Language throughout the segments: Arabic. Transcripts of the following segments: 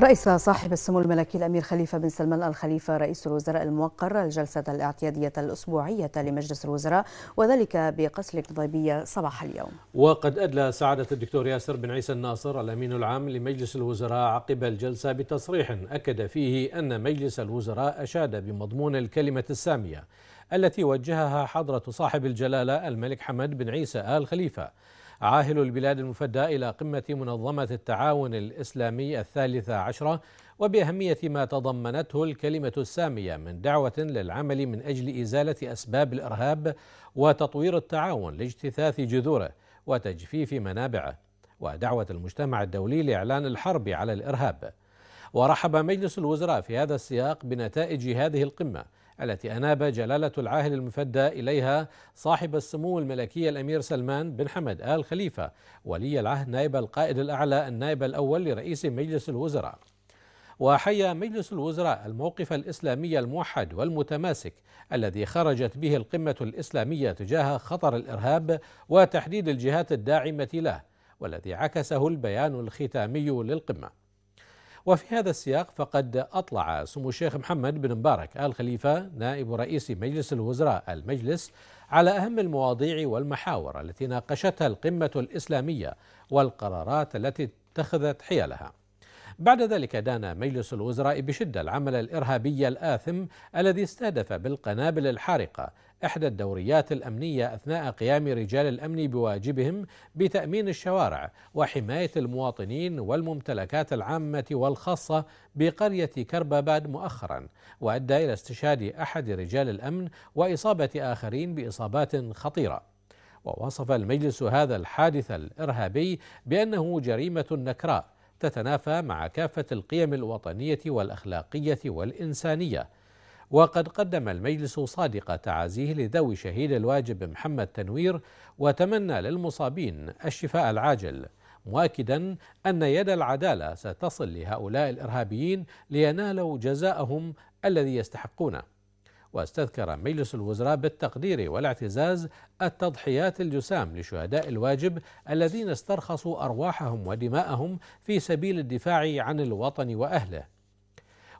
رئيس صاحب السمو الملكي الأمير خليفة بن سلمان آل خليفة رئيس الوزراء الموقر الجلسة الاعتيادية الأسبوعية لمجلس الوزراء وذلك بقصر الضيبيه صباح اليوم وقد أدلى سعادة الدكتور ياسر بن عيسى الناصر الأمين العام لمجلس الوزراء عقب الجلسة بتصريح أكد فيه أن مجلس الوزراء أشاد بمضمون الكلمة السامية التي وجهها حضرة صاحب الجلالة الملك حمد بن عيسى آل خليفة عاهل البلاد المفدى إلى قمة منظمة التعاون الإسلامي الثالثة عشرة وبأهمية ما تضمنته الكلمة السامية من دعوة للعمل من أجل إزالة أسباب الإرهاب وتطوير التعاون لاجتثاث جذوره وتجفيف منابعه ودعوة المجتمع الدولي لإعلان الحرب على الإرهاب ورحب مجلس الوزراء في هذا السياق بنتائج هذه القمة التي أناب جلالة العاهل المفدى إليها صاحب السمو الملكي الأمير سلمان بن حمد آل خليفة ولي العهد نائب القائد الأعلى النائب الأول لرئيس مجلس الوزراء وحيا مجلس الوزراء الموقف الإسلامي الموحد والمتماسك الذي خرجت به القمة الإسلامية تجاه خطر الإرهاب وتحديد الجهات الداعمة له والذي عكسه البيان الختامي للقمه وفي هذا السياق فقد أطلع سمو الشيخ محمد بن مبارك آل خليفة نائب رئيس مجلس الوزراء المجلس على أهم المواضيع والمحاور التي ناقشتها القمة الإسلامية والقرارات التي اتخذت حيالها بعد ذلك دان مجلس الوزراء بشدة العمل الإرهابي الآثم الذي استهدف بالقنابل الحارقة إحدى الدوريات الأمنية أثناء قيام رجال الأمن بواجبهم بتأمين الشوارع وحماية المواطنين والممتلكات العامة والخاصة بقرية كرباباد مؤخرا وأدى إلى استشهاد أحد رجال الأمن وإصابة آخرين بإصابات خطيرة ووصف المجلس هذا الحادث الارهابي بانه جريمه نكراء تتنافى مع كافة القيم الوطنية والأخلاقية والإنسانية وقد قدم المجلس صادق تعازيه لذوي شهيد الواجب محمد تنوير وتمنى للمصابين الشفاء العاجل مؤكدا أن يد العدالة ستصل لهؤلاء الإرهابيين لينالوا جزاءهم الذي يستحقونه واستذكر مجلس الوزراء بالتقدير والاعتزاز التضحيات الجسام لشهداء الواجب الذين استرخصوا أرواحهم ودماءهم في سبيل الدفاع عن الوطن وأهله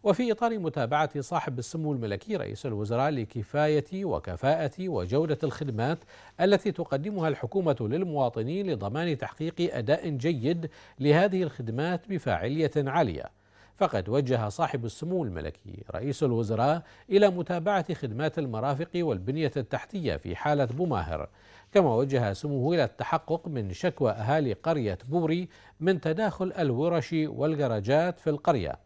وفي إطار متابعة صاحب السمو الملكي رئيس الوزراء لكفاية وكفاءة وجودة الخدمات التي تقدمها الحكومة للمواطنين لضمان تحقيق أداء جيد لهذه الخدمات بفاعلية عالية فقد وجه صاحب السمو الملكي رئيس الوزراء إلى متابعة خدمات المرافق والبنية التحتية في حالة بوماهر كما وجه سموه إلى التحقق من شكوى أهالي قرية بوري من تداخل الورش والجراجات في القرية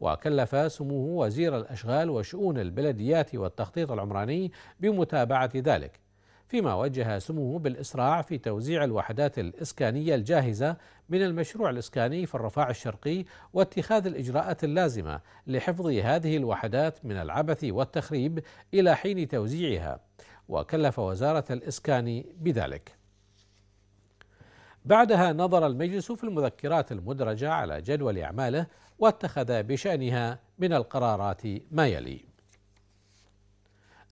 وكلف سموه وزير الأشغال وشؤون البلديات والتخطيط العمراني بمتابعة ذلك فيما وجه سموه بالإسراع في توزيع الوحدات الإسكانية الجاهزة من المشروع الإسكاني في الرفاع الشرقي واتخاذ الإجراءات اللازمة لحفظ هذه الوحدات من العبث والتخريب إلى حين توزيعها وكلف وزارة الإسكان بذلك بعدها نظر المجلس في المذكرات المدرجة على جدول أعماله واتخذ بشأنها من القرارات ما يلي